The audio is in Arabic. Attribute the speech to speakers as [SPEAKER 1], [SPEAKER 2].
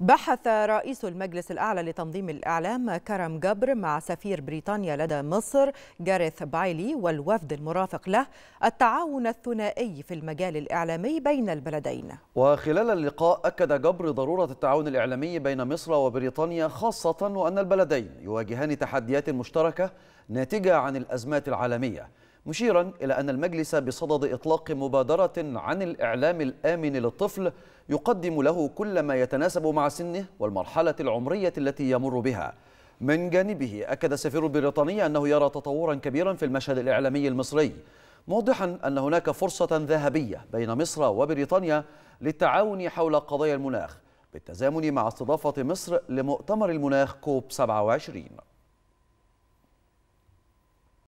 [SPEAKER 1] بحث رئيس المجلس الأعلى لتنظيم الإعلام كرم جبر مع سفير بريطانيا لدى مصر جاريث بايلي والوفد المرافق له التعاون الثنائي في المجال الإعلامي بين البلدين
[SPEAKER 2] وخلال اللقاء أكد جبر ضرورة التعاون الإعلامي بين مصر وبريطانيا خاصة وأن البلدين يواجهان تحديات مشتركة ناتجة عن الأزمات العالمية مشيرا إلى أن المجلس بصدد إطلاق مبادرة عن الإعلام الآمن للطفل يقدم له كل ما يتناسب مع سنه والمرحلة العمرية التي يمر بها من جانبه أكد السفير البريطاني أنه يرى تطورا كبيرا في المشهد الإعلامي المصري موضحا أن هناك فرصة ذهبية بين مصر وبريطانيا للتعاون حول قضايا المناخ بالتزامن مع استضافة مصر لمؤتمر المناخ كوب 27